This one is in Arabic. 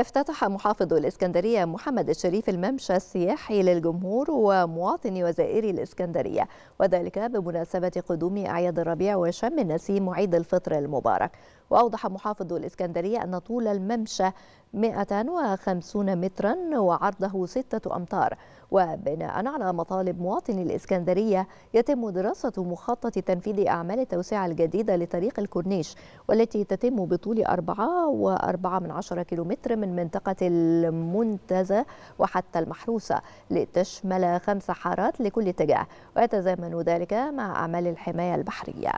افتتح محافظ الإسكندرية محمد الشريف الممشى السياحي للجمهور ومواطني وزائري الإسكندرية وذلك بمناسبة قدوم أعياد الربيع وشم النسيم وعيد الفطر المبارك وأوضح محافظ الإسكندرية أن طول الممشى 150 مترا وعرضه 6 أمتار وبناء على مطالب مواطني الإسكندرية يتم دراسة مخطط تنفيذ أعمال التوسعة الجديدة لطريق الكورنيش والتي تتم بطول 4.4 كيلومتر من منطقة المنتزه وحتى المحروسة لتشمل خمس حارات لكل اتجاه ويتزامن ذلك مع أعمال الحماية البحرية